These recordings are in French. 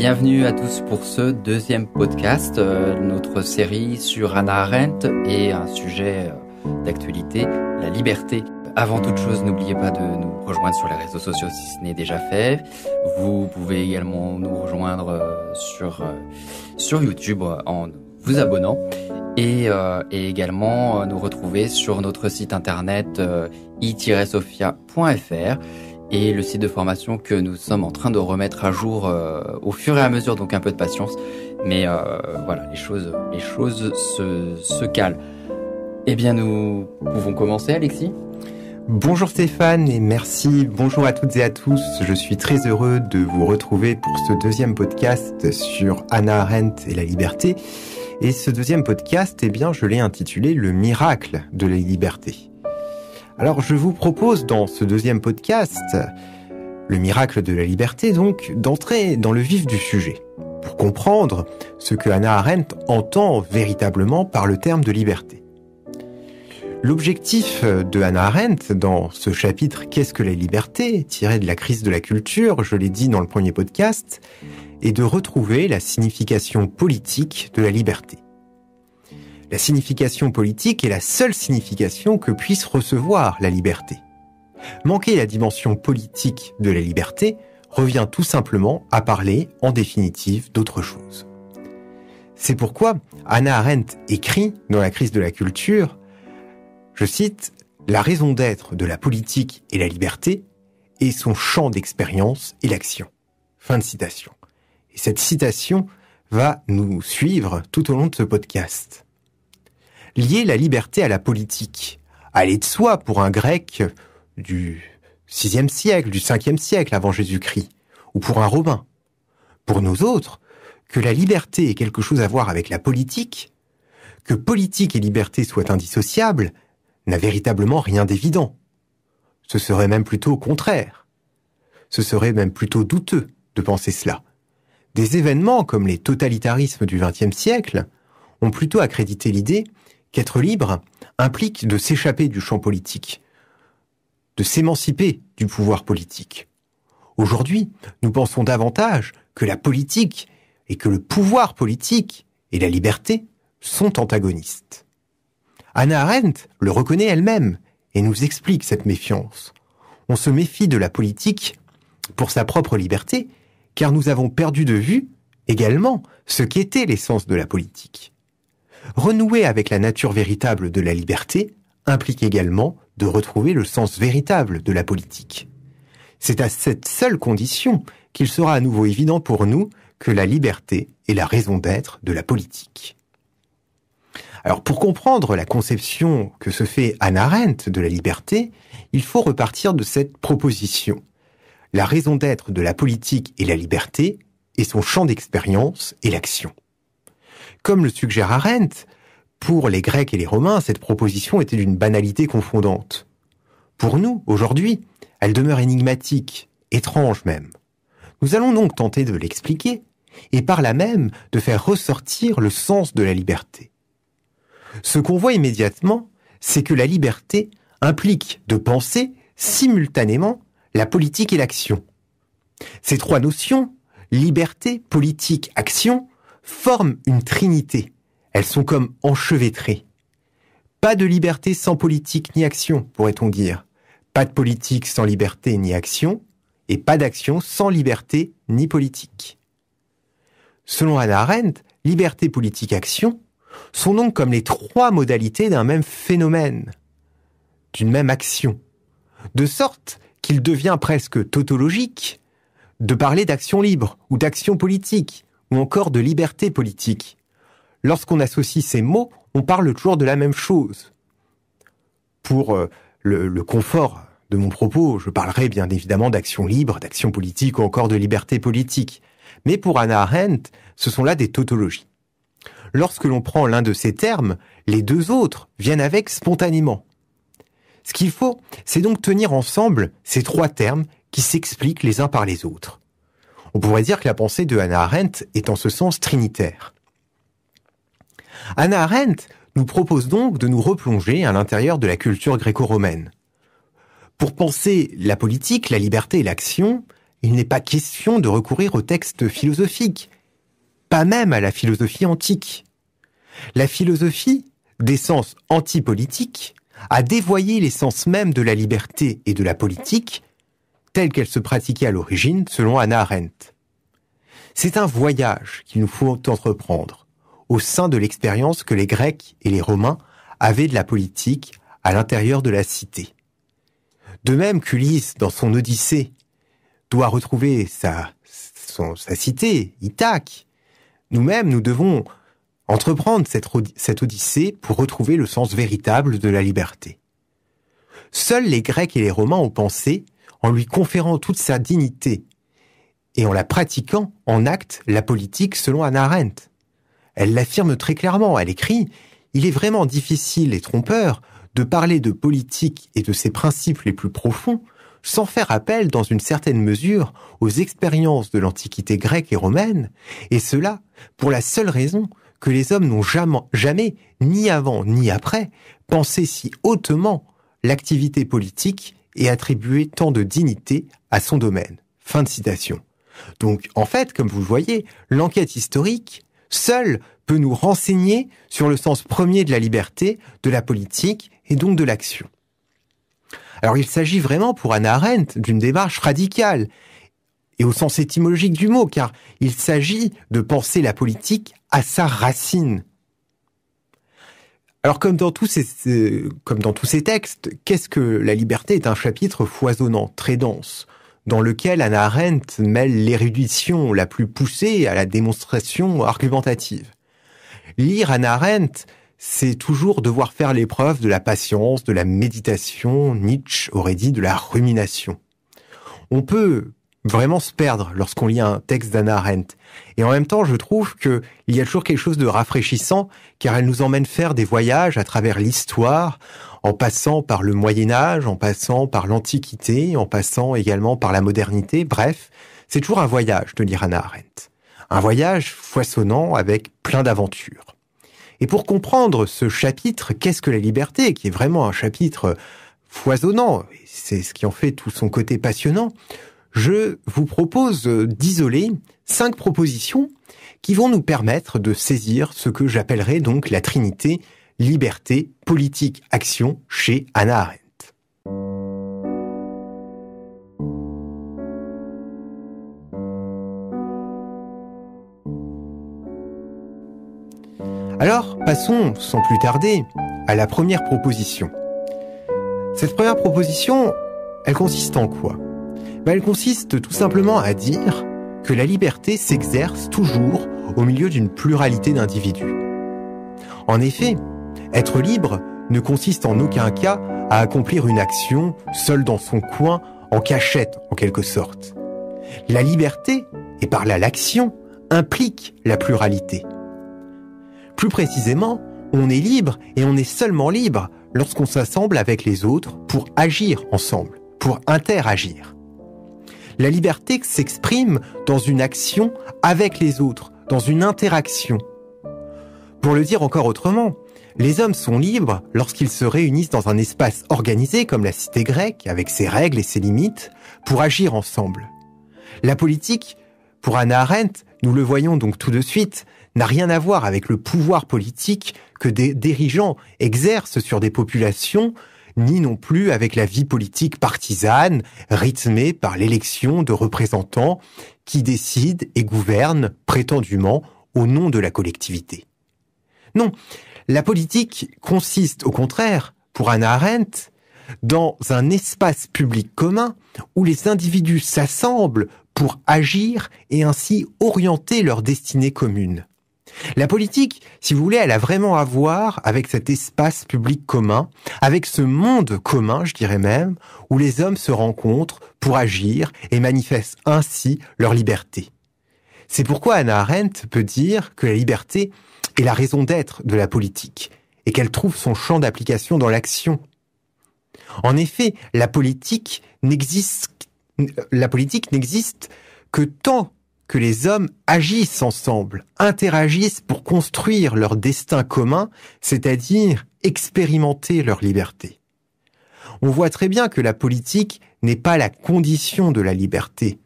Bienvenue à tous pour ce deuxième podcast, euh, notre série sur Anna Arendt et un sujet euh, d'actualité, la liberté. Avant toute chose, n'oubliez pas de nous rejoindre sur les réseaux sociaux si ce n'est déjà fait. Vous pouvez également nous rejoindre euh, sur, sur YouTube en vous abonnant et, et également nous retrouver sur notre site internet i-sophia.fr et le site de formation que nous sommes en train de remettre à jour euh, au fur et à mesure, donc un peu de patience. Mais euh, voilà, les choses, les choses se, se calent. Eh bien, nous pouvons commencer, Alexis Bonjour Stéphane et merci, bonjour à toutes et à tous. Je suis très heureux de vous retrouver pour ce deuxième podcast sur Anna Arendt et la liberté. Et ce deuxième podcast, eh bien, je l'ai intitulé Le miracle de la liberté. Alors je vous propose dans ce deuxième podcast, le miracle de la liberté donc, d'entrer dans le vif du sujet, pour comprendre ce que Hannah Arendt entend véritablement par le terme de liberté. L'objectif de Hannah Arendt dans ce chapitre Qu'est-ce que la liberté tiré de la crise de la culture, je l'ai dit dans le premier podcast, est de retrouver la signification politique de la liberté. La signification politique est la seule signification que puisse recevoir la liberté. Manquer la dimension politique de la liberté revient tout simplement à parler en définitive d'autre chose. C'est pourquoi Anna Arendt écrit dans La crise de la culture, je cite, La raison d'être de la politique et la liberté et son champ d'expérience et l'action. Fin de citation. Et cette citation va nous suivre tout au long de ce podcast lier la liberté à la politique. Aller de soi pour un grec du VIe siècle, du 5e siècle avant Jésus-Christ, ou pour un romain. Pour nous autres, que la liberté ait quelque chose à voir avec la politique, que politique et liberté soient indissociables, n'a véritablement rien d'évident. Ce serait même plutôt au contraire. Ce serait même plutôt douteux de penser cela. Des événements comme les totalitarismes du XXe siècle ont plutôt accrédité l'idée qu'être libre implique de s'échapper du champ politique, de s'émanciper du pouvoir politique. Aujourd'hui, nous pensons davantage que la politique et que le pouvoir politique et la liberté sont antagonistes. Anna Arendt le reconnaît elle-même et nous explique cette méfiance. On se méfie de la politique pour sa propre liberté, car nous avons perdu de vue également ce qu'était l'essence de la politique renouer avec la nature véritable de la liberté implique également de retrouver le sens véritable de la politique. C'est à cette seule condition qu'il sera à nouveau évident pour nous que la liberté est la raison d'être de la politique. Alors pour comprendre la conception que se fait Anna Arendt de la liberté, il faut repartir de cette proposition. La raison d'être de la politique est la liberté et son champ d'expérience est l'action. Comme le suggère Arendt, pour les Grecs et les Romains, cette proposition était d'une banalité confondante. Pour nous, aujourd'hui, elle demeure énigmatique, étrange même. Nous allons donc tenter de l'expliquer, et par là même de faire ressortir le sens de la liberté. Ce qu'on voit immédiatement, c'est que la liberté implique de penser simultanément la politique et l'action. Ces trois notions, liberté, politique, action, forment une trinité. Elles sont comme enchevêtrées. Pas de liberté sans politique ni action, pourrait-on dire. Pas de politique sans liberté ni action, et pas d'action sans liberté ni politique. Selon Hannah Arendt, liberté, politique, action sont donc comme les trois modalités d'un même phénomène, d'une même action, de sorte qu'il devient presque tautologique de parler d'action libre ou d'action politique, ou encore de liberté politique. Lorsqu'on associe ces mots, on parle toujours de la même chose. Pour euh, le, confort de mon propos, je parlerai bien évidemment d'action libre, d'action politique ou encore de liberté politique. Mais pour Anna Arendt, ce sont là des tautologies. Lorsque l'on prend l'un de ces termes, les deux autres viennent avec spontanément. Ce qu'il faut, c'est donc tenir ensemble ces trois termes qui s'expliquent les uns par les autres. On pourrait dire que la pensée de Hannah Arendt est en ce sens trinitaire. Hannah Arendt nous propose donc de nous replonger à l'intérieur de la culture gréco-romaine. Pour penser la politique, la liberté et l'action, il n'est pas question de recourir aux textes philosophiques, pas même à la philosophie antique. La philosophie, d'essence antipolitique, a dévoyé l'essence même de la liberté et de la politique telle qu'elle se pratiquait à l'origine, selon Anna Arendt. C'est un voyage qu'il nous faut entreprendre, au sein de l'expérience que les Grecs et les Romains avaient de la politique à l'intérieur de la cité. De même qu'Ulysse, dans son Odyssée, doit retrouver sa, cité, Ithaque, nous-mêmes, nous devons entreprendre cette, cette Odyssée pour retrouver le sens véritable de la liberté. Seuls les Grecs et les Romains ont pensé en lui conférant toute sa dignité et en la pratiquant en acte la politique selon Anna Arendt. Elle l'affirme très clairement, elle écrit Il est vraiment difficile et trompeur de parler de politique et de ses principes les plus profonds sans faire appel dans une certaine mesure aux expériences de l'Antiquité grecque et romaine, et cela pour la seule raison que les hommes n'ont jamais, jamais, ni avant ni après, pensé si hautement l'activité politique et attribuer tant de dignité à son domaine. Fin de citation. Donc, en fait, comme vous le voyez, l'enquête historique, seule, peut nous renseigner sur le sens premier de la liberté, de la politique et donc de l'action. Alors, il s'agit vraiment pour Anna Arendt d'une démarche radicale et au sens étymologique du mot, car il s'agit de penser la politique à sa racine, alors comme dans tous ces, comme dans tous ces textes, qu'est-ce que la liberté est un chapitre foisonnant, très dense, dans lequel Anna Arendt mêle l'érudition la plus poussée à la démonstration argumentative. Lire Anna Arendt, c'est toujours devoir faire l'épreuve de la patience, de la méditation, Nietzsche aurait dit de la rumination. On peut vraiment se perdre lorsqu'on lit un texte d'Anna Arendt. Et en même temps, je trouve que il y a toujours quelque chose de rafraîchissant, car elle nous emmène faire des voyages à travers l'histoire, en passant par le Moyen Âge, en passant par l'Antiquité, en passant également par la modernité. Bref, c'est toujours un voyage de lire Anna Arendt. Un voyage foisonnant avec plein d'aventures. Et pour comprendre ce chapitre, qu'est-ce que la liberté, qui est vraiment un chapitre foisonnant, c'est ce qui en fait tout son côté passionnant, je vous propose euh, d'isoler cinq propositions qui vont nous permettre de saisir ce que j'appellerai donc la trinité liberté, politique, action chez Anna Arendt. Alors, passons sans plus tarder à la première proposition. Cette première proposition, elle consiste en quoi bah, elle consiste tout simplement à dire que la liberté s'exerce toujours au milieu d'une pluralité d'individus. En effet, être libre ne consiste en aucun cas à accomplir une action seule dans son coin, en cachette en quelque sorte. La liberté, et par là l'action, implique la pluralité. Plus précisément, on est libre et on est seulement libre lorsqu'on s'assemble avec les autres pour agir ensemble, pour interagir. La liberté s'exprime dans une action avec les autres, dans une interaction. Pour le dire encore autrement, les hommes sont libres lorsqu'ils se réunissent dans un espace organisé comme la cité grecque, avec ses règles et ses limites, pour agir ensemble. La politique, pour Anna Arendt, nous le voyons donc tout de suite, n'a rien à voir avec le pouvoir politique que des dirigeants exercent sur des populations ni non plus avec la vie politique partisane rythmée par l'élection de représentants qui décident et gouvernent prétendument au nom de la collectivité. Non, la politique consiste au contraire, pour Anna Arendt, dans un espace public commun où les individus s'assemblent pour agir et ainsi orienter leur destinée commune. La politique, si vous voulez, elle a vraiment à voir avec cet espace public commun, avec ce monde commun, je dirais même, où les hommes se rencontrent pour agir et manifestent ainsi leur liberté. C'est pourquoi Anna Arendt peut dire que la liberté est la raison d'être de la politique et qu'elle trouve son champ d'application dans l'action. En effet, la politique n'existe, la politique n'existe que tant que les hommes agissent ensemble, interagissent pour construire leur destin commun, c'est-à-dire expérimenter leur liberté. On voit très bien que la politique n'est pas la condition de la liberté.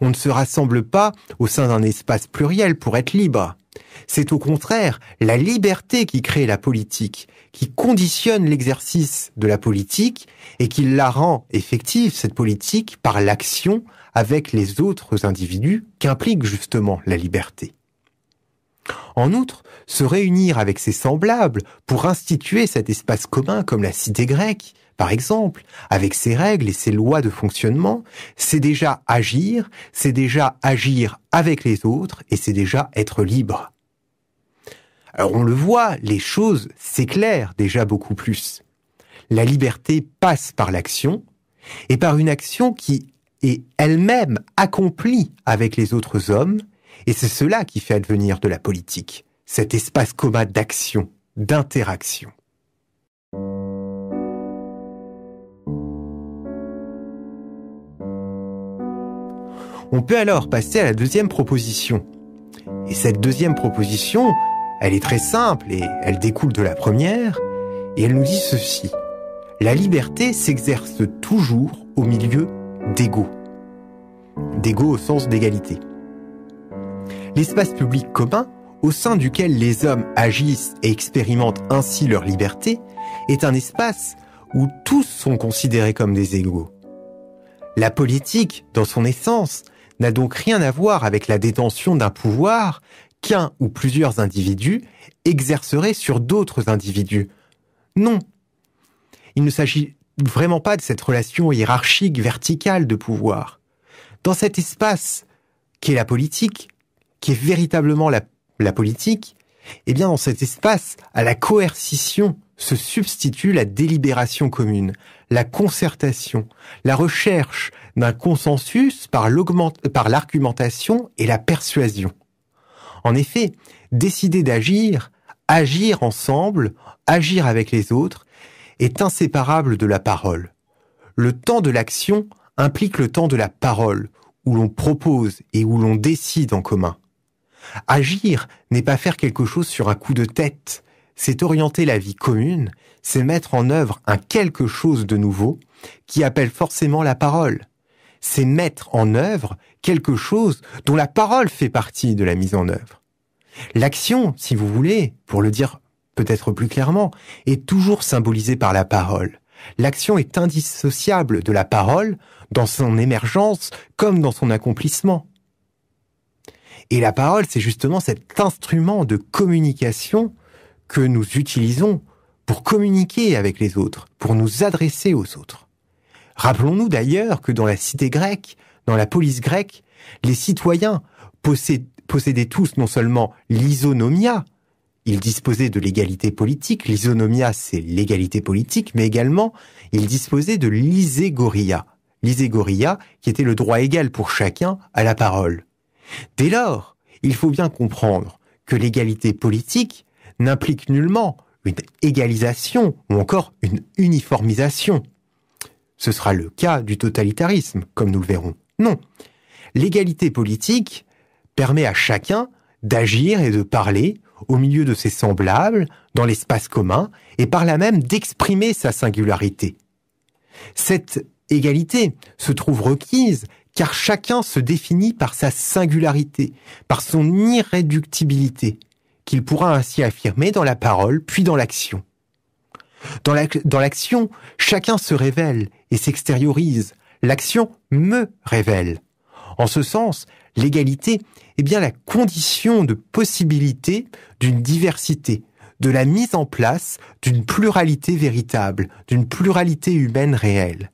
On ne se rassemble pas au sein d'un espace pluriel pour être libre. C'est au contraire la liberté qui crée la politique, qui conditionne l'exercice de la politique et qui la rend effective, cette politique, par l'action, avec les autres individus qu'implique justement la liberté. En outre, se réunir avec ses semblables pour instituer cet espace commun comme la cité grecque, par exemple, avec ses règles et ses lois de fonctionnement, c'est déjà agir, c'est déjà agir avec les autres et c'est déjà être libre. Alors on le voit, les choses s'éclairent déjà beaucoup plus. La liberté passe par l'action et par une action qui et elle-même accomplie avec les autres hommes, et c'est cela qui fait advenir de la politique, cet espace commun d'action, d'interaction. On peut alors passer à la deuxième proposition. Et cette deuxième proposition, elle est très simple et elle découle de la première, et elle nous dit ceci. La liberté s'exerce toujours au milieu d'égaux. D'égo au sens d'égalité. L'espace public commun, au sein duquel les hommes agissent et expérimentent ainsi leur liberté, est un espace où tous sont considérés comme des égaux. La politique, dans son essence, n'a donc rien à voir avec la détention d'un pouvoir qu'un ou plusieurs individus exerceraient sur d'autres individus. Non. Il ne s'agit vraiment pas de cette relation hiérarchique, verticale de pouvoir. Dans cet espace qui est la politique, qui est véritablement la, politique, eh bien dans cet espace, à la coercition se substitue la délibération commune, la concertation, la recherche d'un consensus par l'argumentation et la persuasion. En effet, décider d'agir, agir ensemble, agir avec les autres, est inséparable de la parole. Le temps de l'action implique le temps de la parole, où l'on propose et où l'on décide en commun. Agir n'est pas faire quelque chose sur un coup de tête, c'est orienter la vie commune, c'est mettre en œuvre un quelque chose de nouveau qui appelle forcément la parole. C'est mettre en œuvre quelque chose dont la parole fait partie de la mise en œuvre. L'action, si vous voulez, pour le dire peut-être plus clairement, est toujours symbolisée par la parole. L'action est indissociable de la parole dans son émergence comme dans son accomplissement. Et la parole, c'est justement cet instrument de communication que nous utilisons pour communiquer avec les autres, pour nous adresser aux autres. Rappelons-nous d'ailleurs que dans la cité grecque, dans la police grecque, les citoyens possédaient tous non seulement l'isonomia, il disposait de l'égalité politique, l'isonomia c'est l'égalité politique, mais également il disposait de l'iségoria, l'iségoria qui était le droit égal pour chacun à la parole. Dès lors, il faut bien comprendre que l'égalité politique n'implique nullement une égalisation ou encore une uniformisation. Ce sera le cas du totalitarisme, comme nous le verrons. Non. L'égalité politique permet à chacun d'agir et de parler au milieu de ses semblables, dans l'espace commun, et par là même d'exprimer sa singularité. Cette égalité se trouve requise car chacun se définit par sa singularité, par son irréductibilité, qu'il pourra ainsi affirmer dans la parole puis dans l'action. Dans l'action, chacun se révèle et s'extériorise. L'action me révèle. En ce sens, l'égalité eh bien la condition de possibilité d'une diversité, de la mise en place d'une pluralité véritable, d'une pluralité humaine réelle.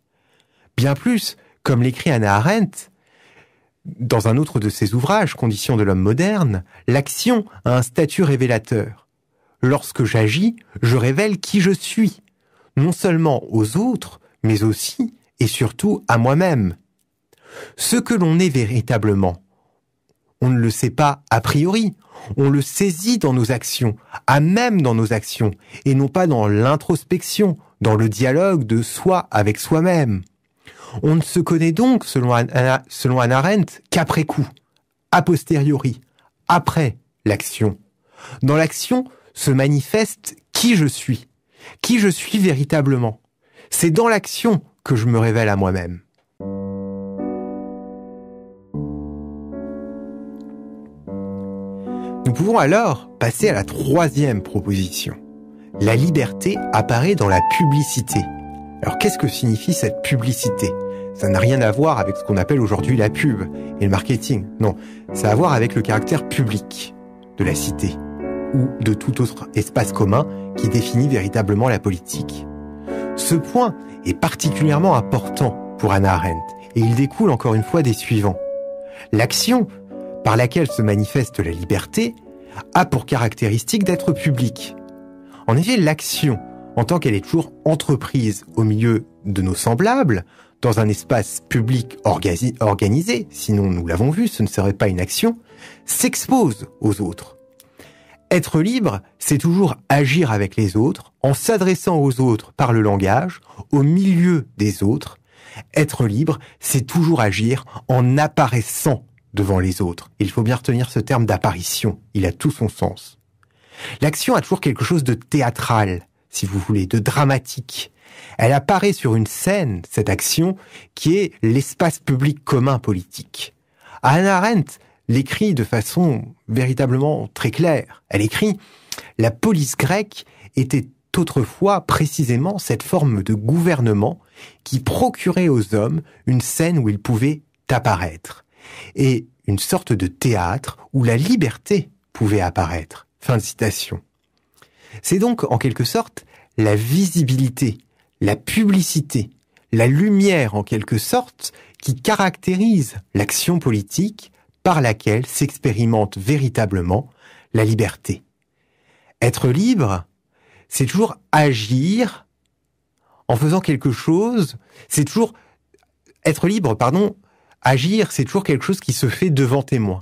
Bien plus, comme l'écrit Anna Arendt, dans un autre de ses ouvrages, Conditions de l'homme moderne, l'action a un statut révélateur. Lorsque j'agis, je révèle qui je suis, non seulement aux autres, mais aussi et surtout à moi-même. Ce que l'on est véritablement, on ne le sait pas a priori. On le saisit dans nos actions, à même dans nos actions, et non pas dans l'introspection, dans le dialogue de soi avec soi-même. On ne se connaît donc, selon Anna, selon Arendt, qu'après coup, a posteriori, après l'action. Dans l'action se manifeste qui je suis, qui je suis véritablement. C'est dans l'action que je me révèle à moi-même. Nous pouvons alors passer à la troisième proposition. La liberté apparaît dans la publicité. Alors qu'est-ce que signifie cette publicité Ça n'a rien à voir avec ce qu'on appelle aujourd'hui la pub et le marketing. Non, ça a à voir avec le caractère public de la cité ou de tout autre espace commun qui définit véritablement la politique. Ce point est particulièrement important pour Anna Arendt et il découle encore une fois des suivants. L'action par laquelle se manifeste la liberté a pour caractéristique d'être publique. En effet, l'action, en tant qu'elle est toujours entreprise au milieu de nos semblables, dans un espace public organisé, sinon nous l'avons vu, ce ne serait pas une action, s'expose aux autres. Être libre, c'est toujours agir avec les autres, en s'adressant aux autres par le langage, au milieu des autres. Être libre, c'est toujours agir en apparaissant devant les autres. Il faut bien retenir ce terme d'apparition, il a tout son sens. L'action a toujours quelque chose de théâtral, si vous voulez, de dramatique. Elle apparaît sur une scène, cette action, qui est l'espace public commun politique. Hannah Arendt l'écrit de façon véritablement très claire. Elle écrit La police grecque était autrefois précisément cette forme de gouvernement qui procurait aux hommes une scène où ils pouvaient apparaître et une sorte de théâtre où la liberté pouvait apparaître. Fin de citation. C'est donc, en quelque sorte, la visibilité, la publicité, la lumière, en quelque sorte, qui caractérise l'action politique par laquelle s'expérimente véritablement la liberté. Être libre, c'est toujours agir en faisant quelque chose, c'est toujours être libre, pardon, Agir, c'est toujours quelque chose qui se fait devant témoin.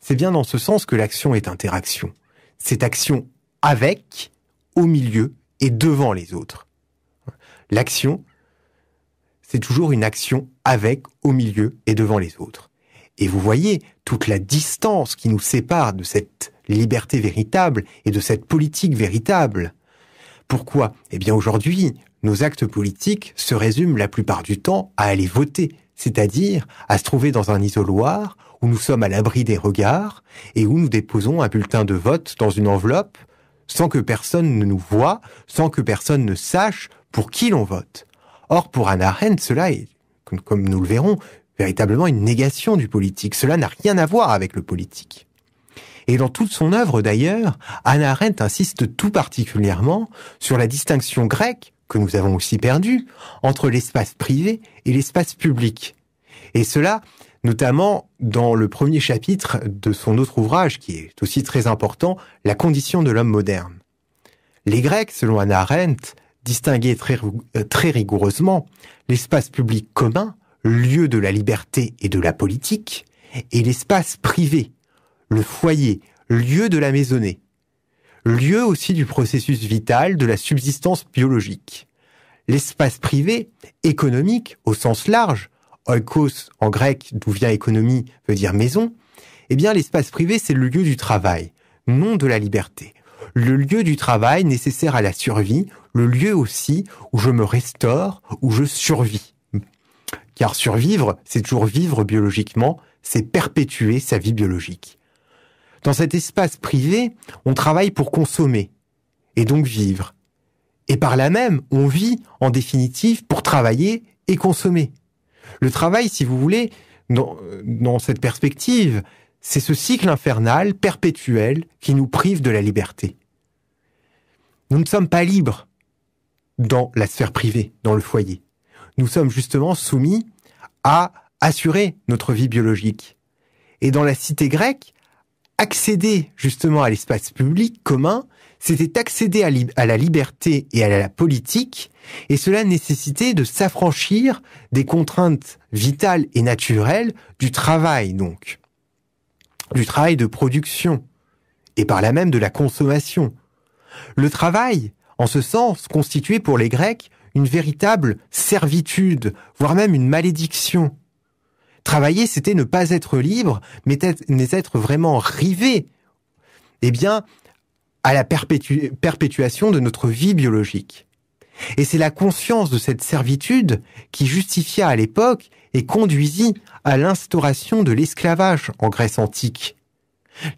C'est bien dans ce sens que l'action est interaction. C'est action avec, au milieu et devant les autres. L'action, c'est toujours une action avec, au milieu et devant les autres. Et vous voyez toute la distance qui nous sépare de cette liberté véritable et de cette politique véritable. Pourquoi Eh bien aujourd'hui, nos actes politiques se résument la plupart du temps à aller voter c'est-à-dire à se trouver dans un isoloir où nous sommes à l'abri des regards et où nous déposons un bulletin de vote dans une enveloppe sans que personne ne nous voit, sans que personne ne sache pour qui l'on vote. Or, pour Anna Arendt, cela est, comme nous le verrons, véritablement une négation du politique. Cela n'a rien à voir avec le politique. Et dans toute son œuvre d'ailleurs, Anna Arendt insiste tout particulièrement sur la distinction grecque que nous avons aussi perdu entre l'espace privé et l'espace public. Et cela, notamment dans le premier chapitre de son autre ouvrage, qui est aussi très important, La condition de l'homme moderne. Les Grecs, selon Anna Arendt, distinguaient très, euh, très rigoureusement l'espace public commun, lieu de la liberté et de la politique, et l'espace privé, le foyer, lieu de la maisonnée lieu aussi du processus vital de la subsistance biologique. L'espace privé, économique au sens large, oikos en grec d'où vient économie veut dire maison, eh bien l'espace privé c'est le lieu du travail, non de la liberté. Le lieu du travail nécessaire à la survie, le lieu aussi où je me restaure, où je survis. Car survivre, c'est toujours vivre biologiquement, c'est perpétuer sa vie biologique. Dans cet espace privé, on travaille pour consommer et donc vivre. Et par là même, on vit en définitive pour travailler et consommer. Le travail, si vous voulez, dans, cette perspective, c'est ce cycle infernal, perpétuel, qui nous prive de la liberté. Nous ne sommes pas libres dans la sphère privée, dans le foyer. Nous sommes justement soumis à assurer notre vie biologique. Et dans la cité grecque, accéder justement à l'espace public commun, c'était accéder à, la liberté et à la politique, et cela nécessitait de s'affranchir des contraintes vitales et naturelles du travail, donc, du travail de production, et par là même de la consommation. Le travail, en ce sens, constituait pour les Grecs une véritable servitude, voire même une malédiction. Travailler, c'était ne pas être libre, mais être, vraiment rivé, eh bien, à la perpétuation de notre vie biologique. Et c'est la conscience de cette servitude qui justifia à l'époque et conduisit à l'instauration de l'esclavage en Grèce antique.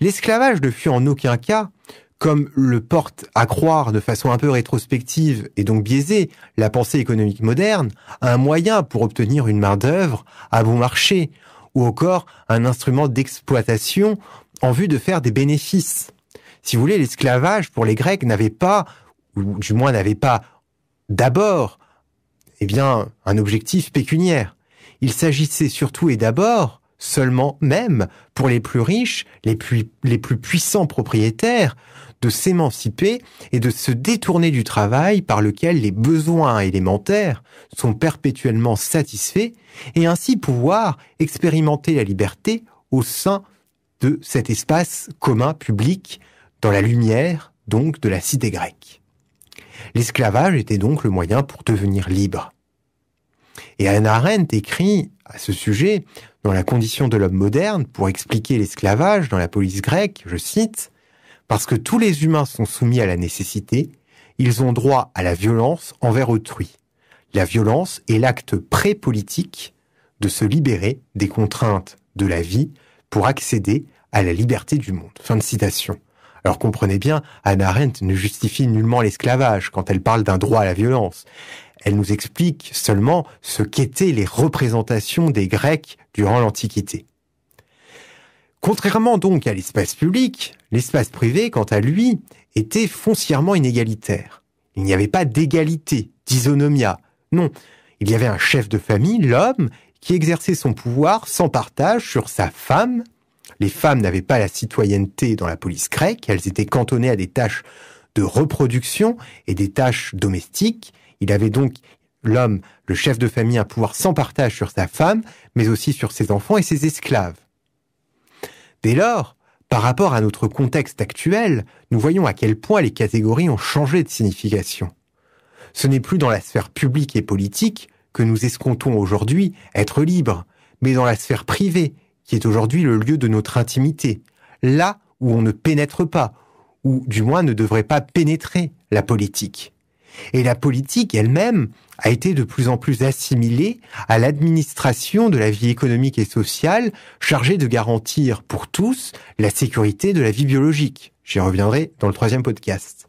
L'esclavage ne fut en aucun cas comme le porte à croire de façon un peu rétrospective et donc biaisée la pensée économique moderne, un moyen pour obtenir une main-d'œuvre à bon marché, ou encore un instrument d'exploitation en vue de faire des bénéfices. Si vous voulez, l'esclavage pour les Grecs n'avait pas, ou du moins n'avait pas d'abord, eh bien, un objectif pécuniaire. Il s'agissait surtout et d'abord, seulement même, pour les plus riches, les plus puissants propriétaires, de s'émanciper et de se détourner du travail par lequel les besoins élémentaires sont perpétuellement satisfaits et ainsi pouvoir expérimenter la liberté au sein de cet espace commun public dans la lumière donc de la cité grecque. L'esclavage était donc le moyen pour devenir libre. Et Anna Arendt écrit à ce sujet dans La condition de l'homme moderne pour expliquer l'esclavage dans la police grecque, je cite, parce que tous les humains sont soumis à la nécessité, ils ont droit à la violence envers autrui. La violence est l'acte pré-politique de se libérer des contraintes de la vie pour accéder à la liberté du monde. Fin de citation. Alors comprenez bien, Anna Arendt ne justifie nullement l'esclavage quand elle parle d'un droit à la violence. Elle nous explique seulement ce qu'étaient les représentations des Grecs durant l'Antiquité. Contrairement donc à l'espace public, l'espace privé, quant à lui, était foncièrement inégalitaire. Il n'y avait pas d'égalité, d'isonomia. Non, il y avait un chef de famille, l'homme, qui exerçait son pouvoir sans partage sur sa femme. Les femmes n'avaient pas la citoyenneté dans la police grecque, elles étaient cantonnées à des tâches de reproduction et des tâches domestiques. Il avait donc l'homme, le chef de famille, un pouvoir sans partage sur sa femme, mais aussi sur ses enfants et ses esclaves. Dès lors, par rapport à notre contexte actuel, nous voyons à quel point les catégories ont changé de signification. Ce n'est plus dans la sphère publique et politique que nous escomptons aujourd'hui être libres, mais dans la sphère privée, qui est aujourd'hui le lieu de notre intimité, là où on ne pénètre pas, ou du moins ne devrait pas pénétrer la politique. Et la politique elle-même a été de plus en plus assimilée à l'administration de la vie économique et sociale chargée de garantir pour tous la sécurité de la vie biologique. J'y reviendrai dans le troisième podcast.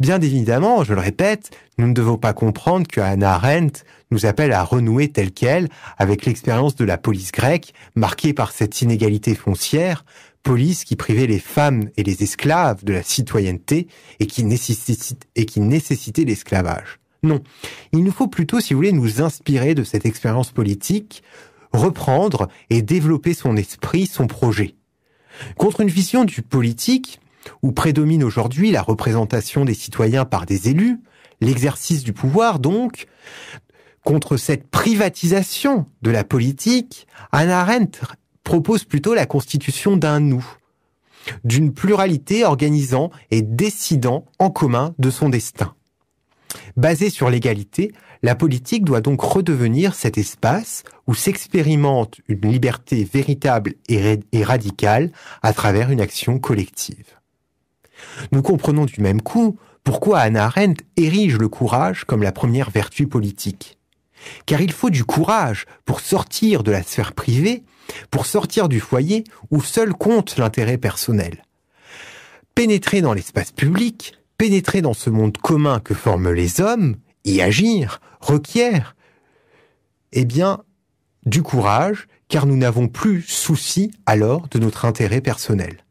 Bien évidemment, je le répète, nous ne devons pas comprendre que Hannah Arendt nous appelle à renouer telle qu'elle avec l'expérience de la police grecque, marquée par cette inégalité foncière, police qui privait les femmes et les esclaves de la citoyenneté et qui, nécessitait l'esclavage. Non, il nous faut plutôt, si vous voulez, nous inspirer de cette expérience politique, reprendre et développer son esprit, son projet. Contre une vision du politique, où prédomine aujourd'hui la représentation des citoyens par des élus, l'exercice du pouvoir donc, contre cette privatisation de la politique, Anna Arendt propose plutôt la constitution d'un nous, d'une pluralité organisant et décidant en commun de son destin. Basée sur l'égalité, la politique doit donc redevenir cet espace où s'expérimente une liberté véritable et, radicale à travers une action collective. Nous comprenons du même coup pourquoi Hannah Arendt érige le courage comme la première vertu politique. Car il faut du courage pour sortir de la sphère privée pour sortir du foyer où seul compte l'intérêt personnel. Pénétrer dans l'espace public, pénétrer dans ce monde commun que forment les hommes, y agir, requiert, eh bien, du courage, car nous n'avons plus souci alors de notre intérêt personnel.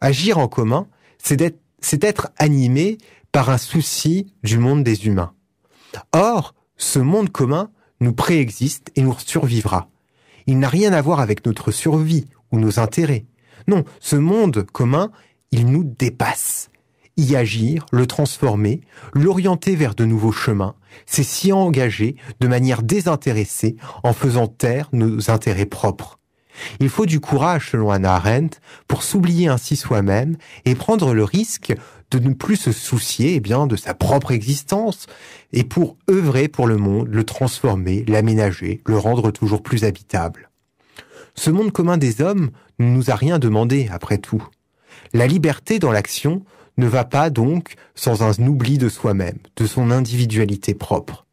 Agir en commun, c'est être animé par un souci du monde des humains. Or, ce monde commun nous préexiste et nous survivra. Il n'a rien à voir avec notre survie ou nos intérêts. Non, ce monde commun, il nous dépasse. Y agir, le transformer, l'orienter vers de nouveaux chemins, c'est s'y engager de manière désintéressée en faisant taire nos intérêts propres. Il faut du courage, selon Anna Arendt, pour s'oublier ainsi soi-même et prendre le risque de ne plus se soucier eh bien de sa propre existence et pour œuvrer pour le monde, le transformer, l'aménager, le rendre toujours plus habitable. Ce monde commun des hommes ne nous a rien demandé après tout. La liberté dans l'action ne va pas donc sans un oubli de soi-même, de son individualité propre.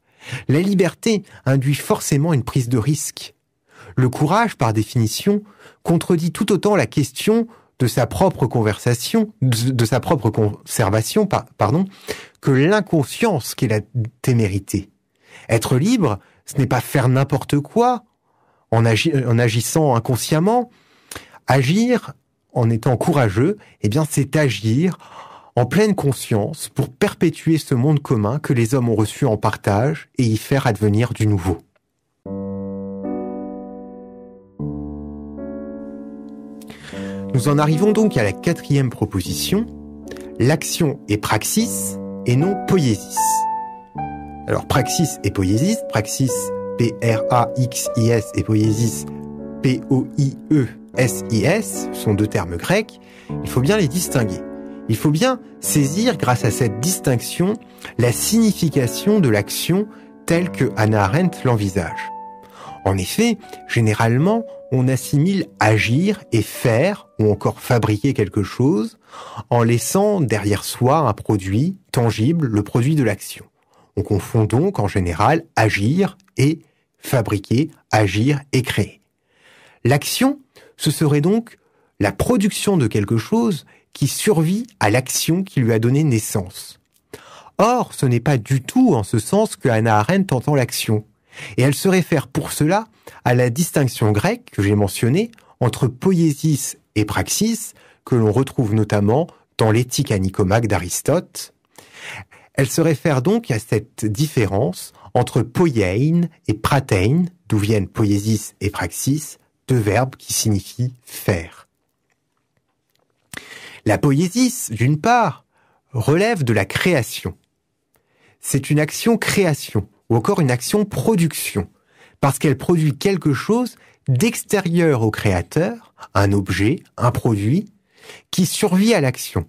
La liberté induit forcément une prise de risque. Le courage, par définition, contredit tout autant la question de sa propre conversation, de, sa propre conservation, pardon, que l'inconscience est la témérité. Être libre, ce n'est pas faire n'importe quoi en, euh, en, agissant inconsciemment. Agir en étant courageux, eh bien, c'est agir en pleine conscience pour perpétuer ce monde commun que les hommes ont reçu en partage et y faire advenir du nouveau. Nous en arrivons donc à la quatrième proposition. L'action est praxis et non poiesis. Alors praxis et poiesis, praxis P-R-A-X-I-S et poiesis P-O-I-E-S-I-S sont deux termes grecs, il faut bien les distinguer. Il faut bien saisir, grâce à cette distinction, la signification de l'action telle que Hannah Arendt l'envisage. En effet, généralement, on assimile agir et faire, ou encore fabriquer quelque chose, en laissant derrière soi un produit tangible, le produit de l'action. On confond donc en général agir et fabriquer, agir et créer. L'action, ce serait donc la production de quelque chose qui survit à l'action qui lui a donné naissance. Or, ce n'est pas du tout en ce sens que Hannah Arendt entend l'action. Et elle se réfère pour cela à la distinction grecque que j'ai mentionnée entre poiesis et praxis, que l'on retrouve notamment dans l'éthique à d'Aristote. Elle se réfère donc à cette différence entre poiein et pratein, d'où viennent poiesis et praxis, deux verbes qui signifient faire. La poiesis, d'une part, relève de la création. C'est une action création, ou encore une action production, parce qu'elle produit quelque chose d'extérieur au créateur, un objet, un produit, qui survit à l'action.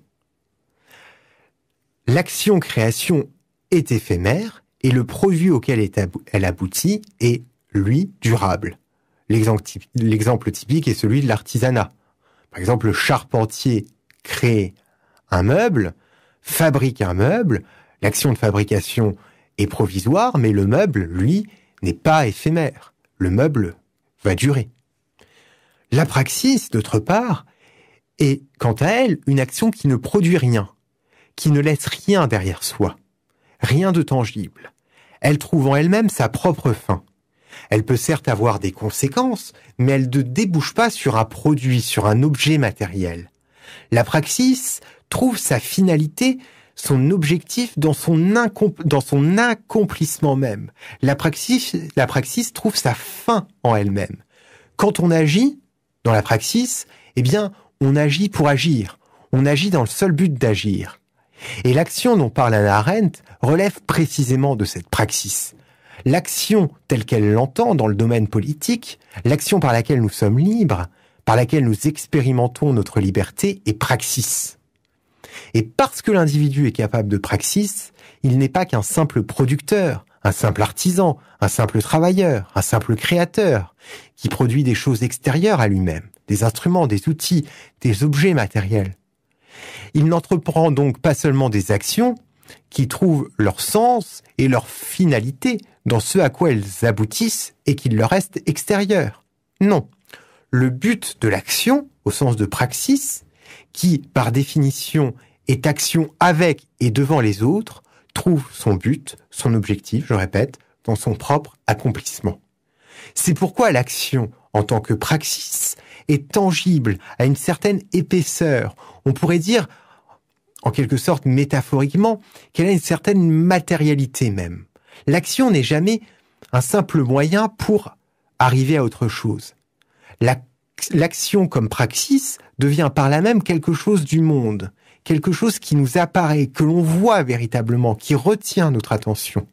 L'action-création est éphémère et le produit auquel elle aboutit est, lui, durable. L'exemple typique est celui de l'artisanat. Par exemple, le charpentier crée un meuble, fabrique un meuble, l'action de fabrication est provisoire, mais le meuble, lui, n'est pas éphémère. Le meuble va durer. La praxis, d'autre part, est, quant à elle, une action qui ne produit rien, qui ne laisse rien derrière soi, rien de tangible. Elle trouve en elle-même sa propre fin. Elle peut certes avoir des conséquences, mais elle ne débouche pas sur un produit, sur un objet matériel. La praxis trouve sa finalité son objectif dans son, dans son accomplissement même. La praxis, la praxis trouve sa fin en elle-même. Quand on agit dans la praxis, eh bien, on agit pour agir. On agit dans le seul but d'agir. Et l'action dont parle Anna Arendt relève précisément de cette praxis. L'action telle qu'elle l'entend dans le domaine politique, l'action par laquelle nous sommes libres, par laquelle nous expérimentons notre liberté est praxis. Et parce que l'individu est capable de praxis, il n'est pas qu'un simple producteur, un simple artisan, un simple travailleur, un simple créateur, qui produit des choses extérieures à lui-même, des instruments, des outils, des objets matériels. Il n'entreprend donc pas seulement des actions qui trouvent leur sens et leur finalité dans ce à quoi elles aboutissent et qui leur reste extérieur. Non. Le but de l'action, au sens de praxis, qui, par définition, est action avec et devant les autres, trouve son but, son objectif, je répète, dans son propre accomplissement. C'est pourquoi l'action, en tant que praxis, est tangible à une certaine épaisseur. On pourrait dire, en quelque sorte métaphoriquement, qu'elle a une certaine matérialité même. L'action n'est jamais un simple moyen pour arriver à autre chose. La l'action comme praxis devient par là même quelque chose du monde, quelque chose qui nous apparaît, que l'on voit véritablement, qui retient notre attention.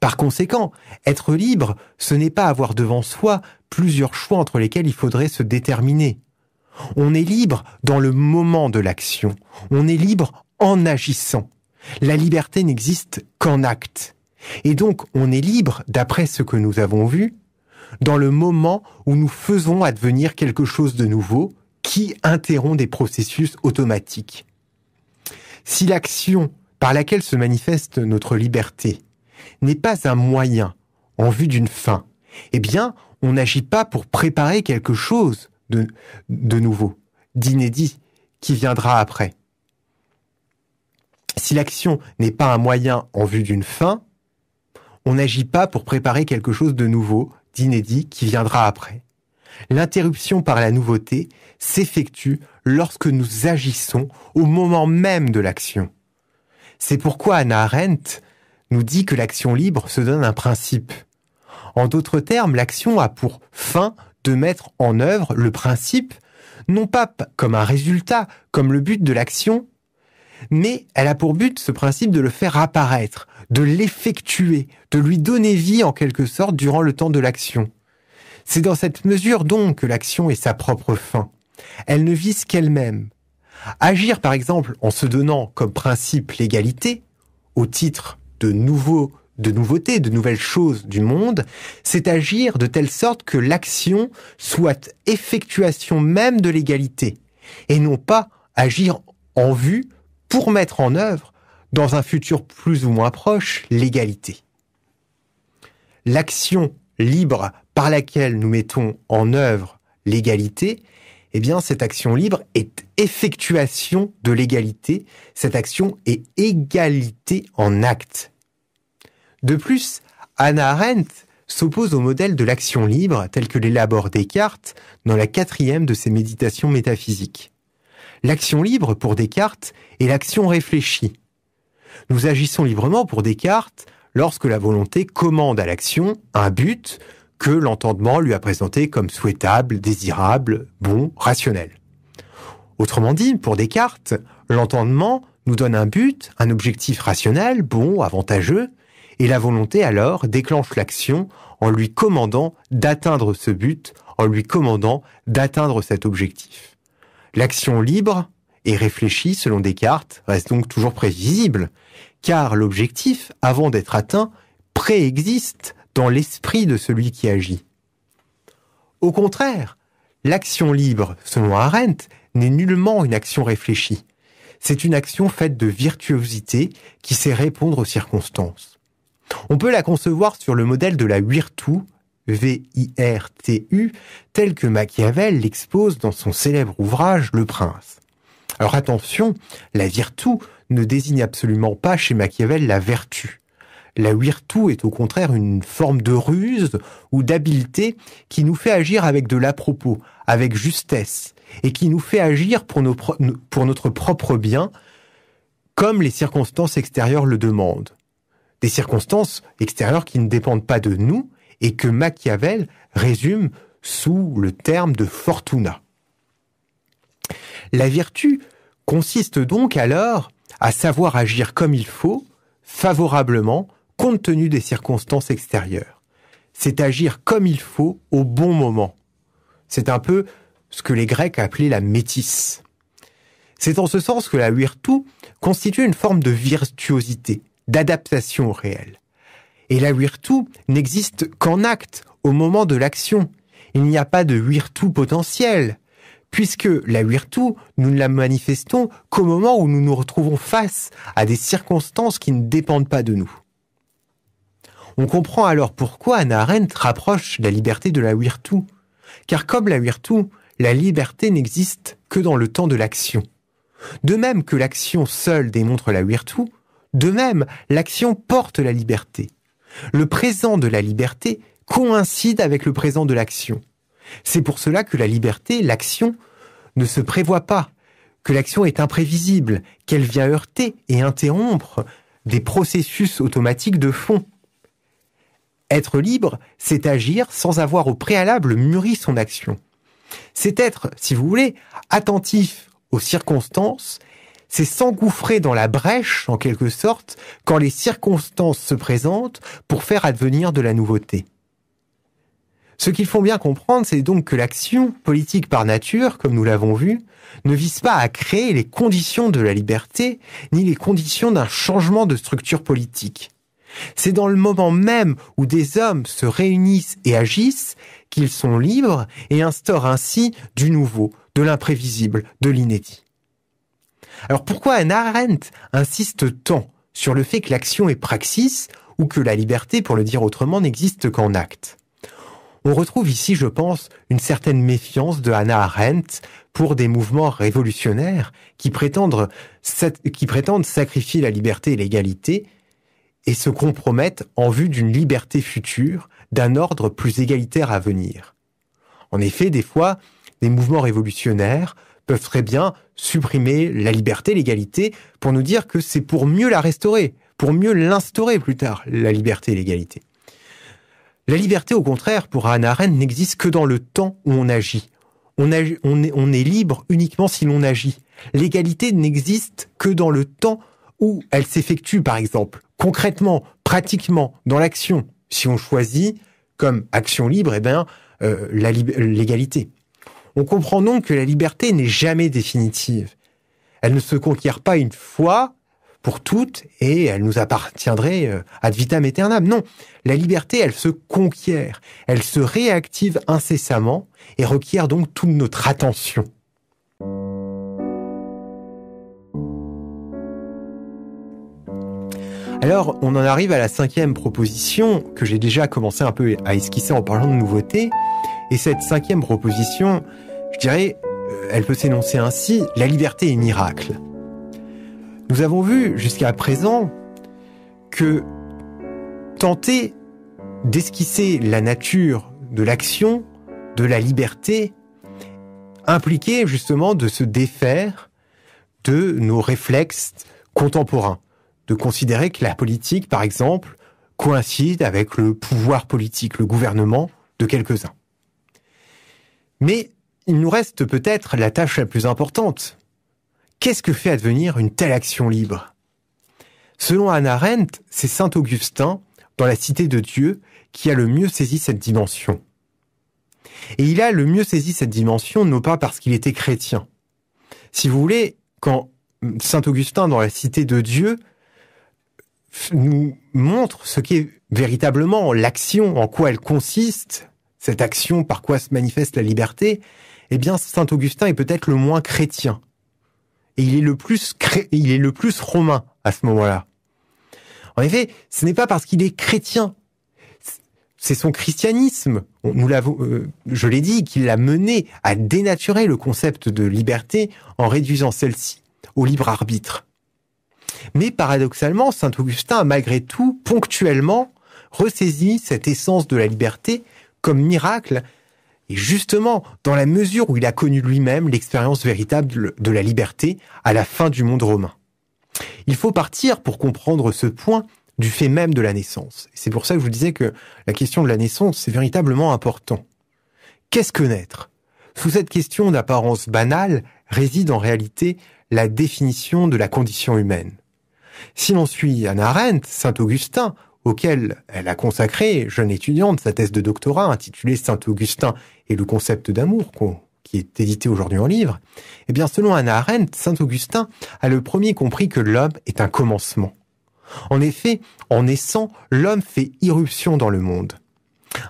Par conséquent, être libre, ce n'est pas avoir devant soi plusieurs choix entre lesquels il faudrait se déterminer. On est libre dans le moment de l'action, on est libre en agissant. La liberté n'existe qu'en acte. Et donc on est libre, d'après ce que nous avons vu, dans le moment où nous faisons advenir quelque chose de nouveau qui interrompt des processus automatiques. Si l'action par laquelle se manifeste notre liberté n'est pas un moyen en vue d'une fin, eh bien, on n'agit pas pour préparer quelque chose de, de nouveau, d'inédit, qui viendra après. Si l'action n'est pas un moyen en vue d'une fin, on n'agit pas pour préparer quelque chose de nouveau, d'inédit qui viendra après. L'interruption par la nouveauté s'effectue lorsque nous agissons au moment même de l'action. C'est pourquoi Anna Arendt nous dit que l'action libre se donne un principe. En d'autres termes, l'action a pour fin de mettre en œuvre le principe, non pas comme un résultat, comme le but de l'action, mais elle a pour but ce principe de le faire apparaître, de l'effectuer, de lui donner vie en quelque sorte durant le temps de l'action. C'est dans cette mesure donc que l'action est sa propre fin. Elle ne vise qu'elle-même. Agir par exemple en se donnant comme principe l'égalité, au titre de nouveaux de nouveautés, de nouvelles choses du monde, c'est agir de telle sorte que l'action soit effectuation même de l'égalité, et non pas agir en vue pour mettre en œuvre, dans un futur plus ou moins proche, l'égalité. L'action libre par laquelle nous mettons en œuvre l'égalité, eh bien, cette action libre est effectuation de l'égalité. Cette action est égalité en acte. De plus, Anna Arendt s'oppose au modèle de l'action libre tel que l'élabore Descartes dans la quatrième de ses méditations métaphysiques. L'action libre pour Descartes est l'action réfléchie. Nous agissons librement pour Descartes lorsque la volonté commande à l'action un but que l'entendement lui a présenté comme souhaitable, désirable, bon, rationnel. Autrement dit, pour Descartes, l'entendement nous donne un but, un objectif rationnel, bon, avantageux, et la volonté alors déclenche l'action en lui commandant d'atteindre ce but, en lui commandant d'atteindre cet objectif. L'action libre et réfléchie selon Descartes reste donc toujours prévisible, car l'objectif, avant d'être atteint, préexiste dans l'esprit de celui qui agit. Au contraire, l'action libre, selon Arendt, n'est nullement une action réfléchie. C'est une action faite de virtuosité qui sait répondre aux circonstances. On peut la concevoir sur le modèle de la virtu, v i tel que Machiavel l'expose dans son célèbre ouvrage Le Prince. Alors attention, la virtu ne désigne absolument pas chez Machiavel la vertu. La virtu est au contraire une forme de ruse ou d'habileté qui nous fait agir avec de l'à-propos, avec justesse, et qui nous fait agir pour, pour notre propre bien, comme les circonstances extérieures le demandent. Des circonstances extérieures qui ne dépendent pas de nous, et que Machiavel résume sous le terme de fortuna. La vertu consiste donc alors à savoir agir comme il faut, favorablement, compte tenu des circonstances extérieures. C'est agir comme il faut au bon moment. C'est un peu ce que les Grecs appelaient la métisse. C'est en ce sens que la virtu constitue une forme de virtuosité, d'adaptation au réel. Et la virtu n'existe qu'en acte, au moment de l'action. Il n'y a pas de virtu potentiel, puisque la virtu, nous ne la manifestons qu'au moment où nous nous retrouvons face à des circonstances qui ne dépendent pas de nous. On comprend alors pourquoi Anna Arendt rapproche la liberté de la virtu, car comme la virtu, la liberté n'existe que dans le temps de l'action. De même que l'action seule démontre la virtu, de même l'action porte la liberté. Le présent de la liberté coïncide avec le présent de l'action. C'est pour cela que la liberté, l'action, ne se prévoit pas, que l'action est imprévisible, qu'elle vient heurter et interrompre des processus automatiques de fond. Être libre, c'est agir sans avoir au préalable mûri son action. C'est être, si vous voulez, attentif aux circonstances c'est s'engouffrer dans la brèche, en quelque sorte, quand les circonstances se présentent pour faire advenir de la nouveauté. Ce qu'il faut bien comprendre, c'est donc que l'action politique par nature, comme nous l'avons vu, ne vise pas à créer les conditions de la liberté, ni les conditions d'un changement de structure politique. C'est dans le moment même où des hommes se réunissent et agissent qu'ils sont libres et instaurent ainsi du nouveau, de l'imprévisible, de l'inédit. Alors pourquoi Anna Arendt insiste tant sur le fait que l'action est praxis ou que la liberté, pour le dire autrement, n'existe qu'en acte On retrouve ici, je pense, une certaine méfiance de Hannah Arendt pour des mouvements révolutionnaires qui prétendent, qui prétendent sacrifier la liberté et l'égalité et se compromettent en vue d'une liberté future, d'un ordre plus égalitaire à venir. En effet, des fois, des mouvements révolutionnaires peuvent très bien supprimer la liberté, l'égalité, pour nous dire que c'est pour mieux la restaurer, pour mieux l'instaurer plus tard, la liberté et l'égalité. La liberté, au contraire, pour Hannah Arendt, n'existe que dans le temps où on agit. On, est, libre uniquement si l'on agit. L'égalité n'existe que dans le temps où elle s'effectue, par exemple, concrètement, pratiquement, dans l'action. Si on choisit comme action libre, eh bien, euh, l'égalité. On comprend donc que la liberté n'est jamais définitive. Elle ne se conquiert pas une fois pour toutes et elle nous appartiendrait euh, ad vitam aeternam. Non, la liberté, elle se conquiert, elle se réactive incessamment et requiert donc toute notre attention. Alors, on en arrive à la cinquième proposition que j'ai déjà commencé un peu à esquisser en parlant de nouveautés. Et cette cinquième proposition, je dirais, euh, elle peut s'énoncer ainsi, la liberté est miracle. Nous avons vu jusqu'à présent que tenter d'esquisser la nature de l'action, de la liberté, impliquait justement de se défaire de nos réflexes contemporains, de considérer que la politique, par exemple, coïncide avec le pouvoir politique, le gouvernement de quelques-uns. Mais il nous reste peut-être la tâche la plus importante. Qu'est-ce que fait advenir une telle action libre Selon Hannah Arendt, c'est Saint Augustin, dans la Cité de Dieu, qui a le mieux saisi cette dimension. Et il a le mieux saisi cette dimension, non pas parce qu'il était chrétien. Si vous voulez, quand Saint Augustin, dans la Cité de Dieu, nous montre ce qu'est véritablement l'action, en quoi elle consiste, cette action par quoi se manifeste la liberté, eh bien Saint Augustin est peut-être le moins chrétien. Et il est le plus, il est le plus romain à ce moment-là. En effet, ce n'est pas parce qu'il est chrétien. C'est son christianisme, euh, je l'ai dit, qui l'a mené à dénaturer le concept de liberté en réduisant celle-ci au libre arbitre. Mais paradoxalement, Saint Augustin a malgré tout ponctuellement ressaisi cette essence de la liberté comme miracle et justement, dans la mesure où il a connu lui-même l'expérience véritable de la liberté à la fin du monde romain. Il faut partir pour comprendre ce point du fait même de la naissance. C'est pour ça que je vous disais que la question de la naissance, c'est véritablement important. Qu'est-ce que naître Sous cette question d'apparence banale réside en réalité la définition de la condition humaine. Si l'on suit Anna Arendt, Saint Augustin, auquel elle a consacré, jeune étudiante, sa thèse de doctorat intitulée Saint Augustin et le concept d'amour qui est édité aujourd'hui en livre, eh bien, selon Anna Arendt, Saint Augustin a le premier compris que l'homme est un commencement. En effet, en naissant, l'homme fait irruption dans le monde.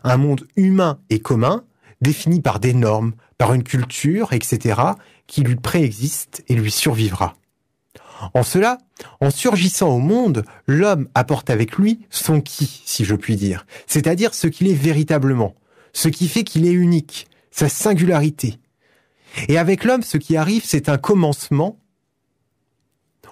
Un monde humain et commun, défini par des normes, par une culture, etc., qui lui préexiste et lui survivra. En cela, en surgissant au monde, l'homme apporte avec lui son qui, si je puis dire, c'est-à-dire ce qu'il est véritablement, ce qui fait qu'il est unique, sa singularité. Et avec l'homme, ce qui arrive, c'est un commencement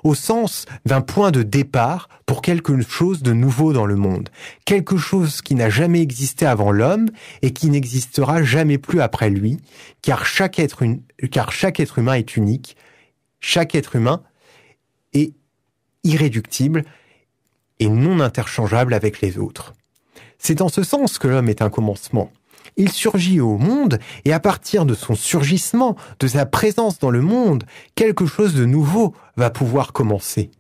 au sens d'un point de départ pour quelque chose de nouveau dans le monde, quelque chose qui n'a jamais existé avant l'homme et qui n'existera jamais plus après lui, car chaque, être car chaque être humain est unique, chaque être humain est irréductible et non interchangeable avec les autres. C'est dans ce sens que l'homme est un commencement il surgit au monde, et à partir de son surgissement, de sa présence dans le monde, quelque chose de nouveau va pouvoir commencer.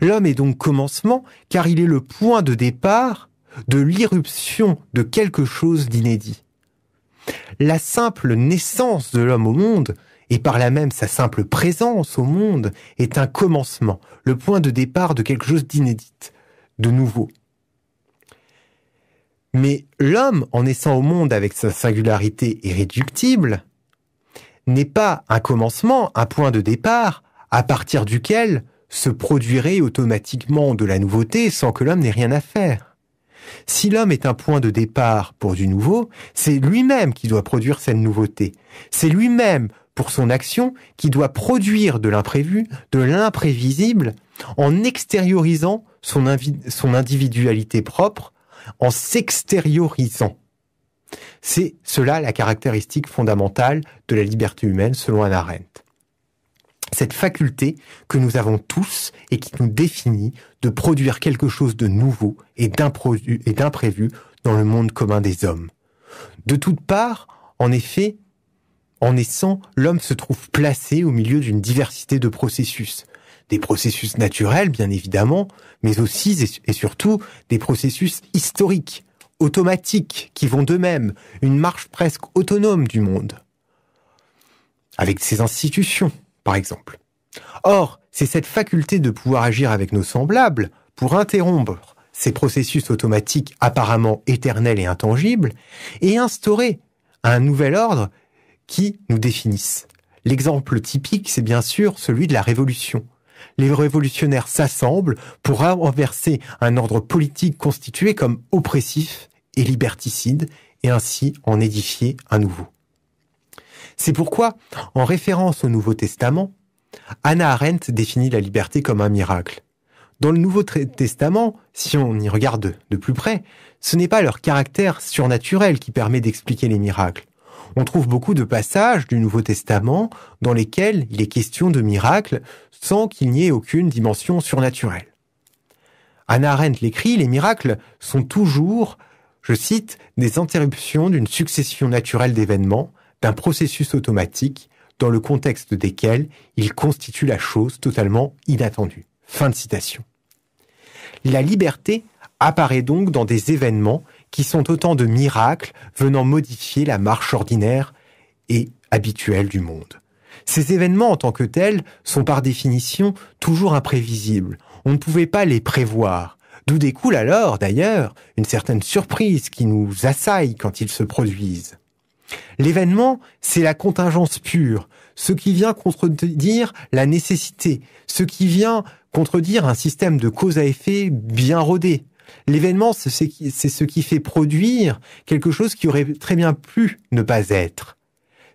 L'homme est donc commencement, car il est le point de départ de l'irruption de quelque chose d'inédit. La simple naissance de l'homme au monde, et par là même sa simple présence au monde, est un commencement, le point de départ de quelque chose d'inédit, de nouveau. Mais l'homme, en naissant au monde avec sa singularité irréductible, n'est pas un commencement, un point de départ, à partir duquel se produirait automatiquement de la nouveauté sans que l'homme n'ait rien à faire. Si l'homme est un point de départ pour du nouveau, c'est lui-même qui doit produire cette nouveauté. C'est lui-même, pour son action, qui doit produire de l'imprévu, de l'imprévisible, en extériorisant son, son individualité propre, en s'extériorisant. C'est cela la caractéristique fondamentale de la liberté humaine selon Hannah Arendt. Cette faculté que nous avons tous et qui nous définit de produire quelque chose de nouveau et d'imprévu dans le monde commun des hommes. De toute part, en effet, en naissant, l'homme se trouve placé au milieu d'une diversité de processus, des processus naturels, bien évidemment, mais aussi et surtout des processus historiques, automatiques, qui vont d'eux-mêmes, une marche presque autonome du monde, avec ses institutions, par exemple. Or, c'est cette faculté de pouvoir agir avec nos semblables pour interrompre ces processus automatiques apparemment éternels et intangibles et instaurer un nouvel ordre qui nous définisse. L'exemple typique, c'est bien sûr celui de la Révolution, les révolutionnaires s'assemblent pour renverser un ordre politique constitué comme oppressif et liberticide et ainsi en édifier un nouveau. C'est pourquoi, en référence au Nouveau Testament, Anna Arendt définit la liberté comme un miracle. Dans le Nouveau Testament, si on y regarde de plus près, ce n'est pas leur caractère surnaturel qui permet d'expliquer les miracles, on trouve beaucoup de passages du Nouveau Testament dans lesquels il est question de miracles sans qu'il n'y ait aucune dimension surnaturelle. Anna Arendt l'écrit, les miracles sont toujours, je cite, des interruptions d'une succession naturelle d'événements, d'un processus automatique, dans le contexte desquels ils constituent la chose totalement inattendue. Fin de citation. La liberté apparaît donc dans des événements qui sont autant de miracles venant modifier la marche ordinaire et habituelle du monde. Ces événements en tant que tels sont par définition toujours imprévisibles. On ne pouvait pas les prévoir. D'où découle alors, d'ailleurs, une certaine surprise qui nous assaille quand ils se produisent. L'événement, c'est la contingence pure, ce qui vient contredire la nécessité, ce qui vient contredire un système de cause à effet bien rodé. L'événement, c'est ce qui fait produire quelque chose qui aurait très bien pu ne pas être.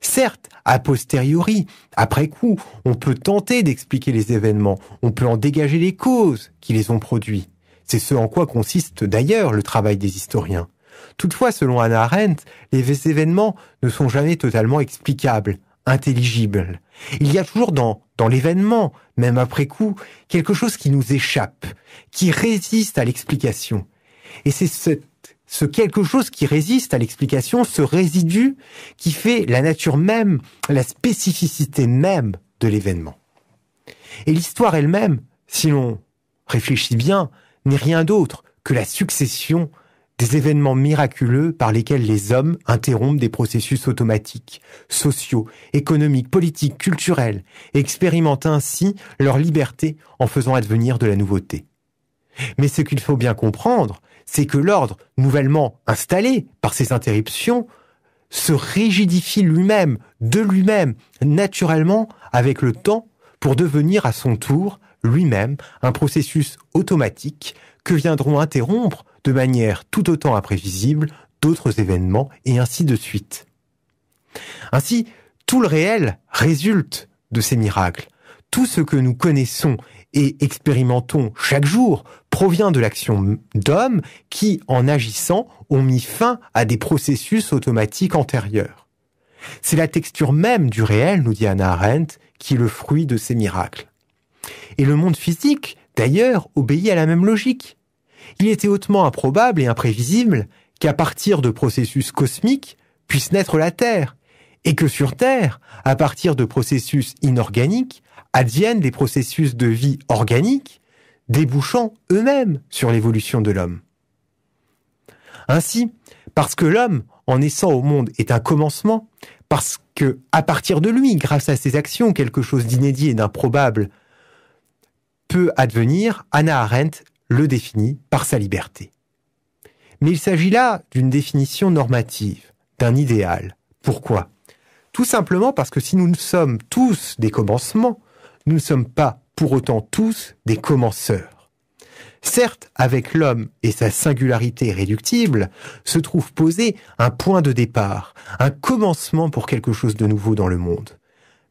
Certes, a posteriori, après coup, on peut tenter d'expliquer les événements, on peut en dégager les causes qui les ont produits. C'est ce en quoi consiste d'ailleurs le travail des historiens. Toutefois, selon Hannah Arendt, les événements ne sont jamais totalement explicables intelligible. Il y a toujours dans, dans l'événement, même après coup, quelque chose qui nous échappe, qui résiste à l'explication. Et c'est ce, ce quelque chose qui résiste à l'explication, ce résidu qui fait la nature même, la spécificité même de l'événement. Et l'histoire elle-même, si l'on réfléchit bien, n'est rien d'autre que la succession des événements miraculeux par lesquels les hommes interrompent des processus automatiques, sociaux, économiques, politiques, culturels, et expérimentent ainsi leur liberté en faisant advenir de la nouveauté. Mais ce qu'il faut bien comprendre, c'est que l'ordre nouvellement installé par ces interruptions se rigidifie lui-même, de lui-même, naturellement, avec le temps, pour devenir à son tour lui-même un processus automatique que viendront interrompre de manière tout autant imprévisible d'autres événements et ainsi de suite. Ainsi, tout le réel résulte de ces miracles. Tout ce que nous connaissons et expérimentons chaque jour provient de l'action d'hommes qui, en agissant, ont mis fin à des processus automatiques antérieurs. C'est la texture même du réel, nous dit Anna Arendt, qui est le fruit de ces miracles. Et le monde physique, d'ailleurs, obéit à la même logique il était hautement improbable et imprévisible qu'à partir de processus cosmiques puisse naître la Terre, et que sur Terre, à partir de processus inorganiques, adviennent des processus de vie organique, débouchant eux-mêmes sur l'évolution de l'homme. Ainsi, parce que l'homme, en naissant au monde, est un commencement, parce que, à partir de lui, grâce à ses actions, quelque chose d'inédit et d'improbable peut advenir, Anna Arendt le définit par sa liberté. Mais il s'agit là d'une définition normative, d'un idéal. Pourquoi Tout simplement parce que si nous ne sommes tous des commencements, nous ne sommes pas pour autant tous des commenceurs. Certes, avec l'homme et sa singularité réductible, se trouve posé un point de départ, un commencement pour quelque chose de nouveau dans le monde.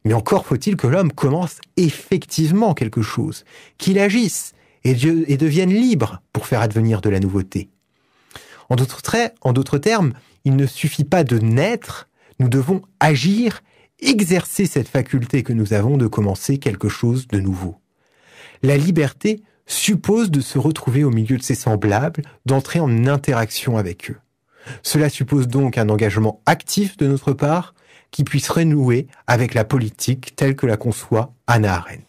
Mais encore faut-il que l'homme commence effectivement quelque chose, qu'il agisse, et, deviennent libres pour faire advenir de la nouveauté. En d'autres, en d'autres termes, il ne suffit pas de naître, nous devons agir, exercer cette faculté que nous avons de commencer quelque chose de nouveau. La liberté suppose de se retrouver au milieu de ses semblables, d'entrer en interaction avec eux. Cela suppose donc un engagement actif de notre part qui puisse renouer avec la politique telle que la conçoit Anna Arendt.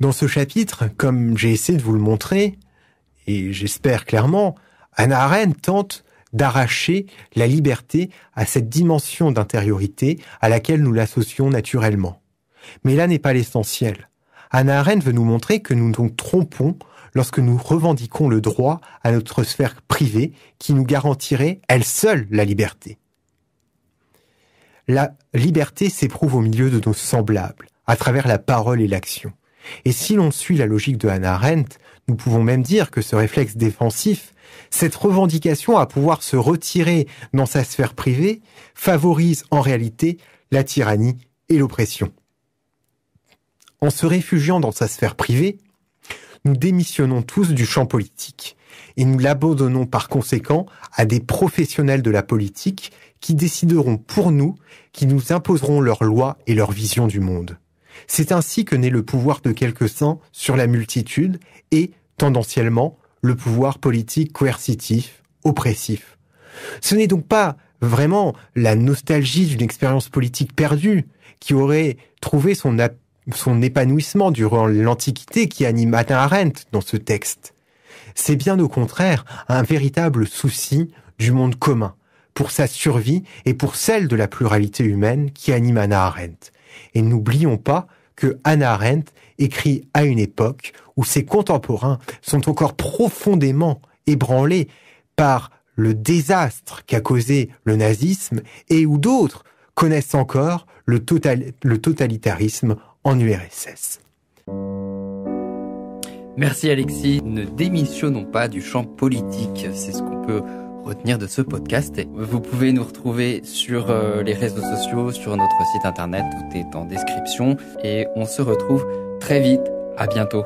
Dans ce chapitre, comme j'ai essayé de vous le montrer, et j'espère clairement, Anna Arendt tente d'arracher la liberté à cette dimension d'intériorité à laquelle nous l'associons naturellement. Mais là n'est pas l'essentiel. Anna Arendt veut nous montrer que nous nous trompons lorsque nous revendiquons le droit à notre sphère privée qui nous garantirait, elle seule, la liberté. La liberté s'éprouve au milieu de nos semblables, à travers la parole et l'action. Et si l'on suit la logique de Hannah Arendt, nous pouvons même dire que ce réflexe défensif, cette revendication à pouvoir se retirer dans sa sphère privée, favorise en réalité la tyrannie et l'oppression. En se réfugiant dans sa sphère privée, nous démissionnons tous du champ politique et nous l'abandonnons par conséquent à des professionnels de la politique qui décideront pour nous, qui nous imposeront leurs lois et leur vision du monde. C'est ainsi que naît le pouvoir de quelques uns sur la multitude et, tendanciellement, le pouvoir politique coercitif, oppressif. Ce n'est donc pas vraiment la nostalgie d'une expérience politique perdue qui aurait trouvé son, épanouissement durant l'Antiquité qui anime Anna Arendt dans ce texte. C'est bien au contraire un véritable souci du monde commun, pour sa survie et pour celle de la pluralité humaine qui anime Anna Arendt. Et n'oublions pas que Hannah Arendt écrit à une époque où ses contemporains sont encore profondément ébranlés par le désastre qu'a causé le nazisme et où d'autres connaissent encore le, le totalitarisme en URSS. Merci Alexis. Ne démissionnons pas du champ politique. C'est ce qu'on peut retenir de ce podcast. Vous pouvez nous retrouver sur euh, les réseaux sociaux, sur notre site internet, tout est en description. Et on se retrouve très vite. À bientôt.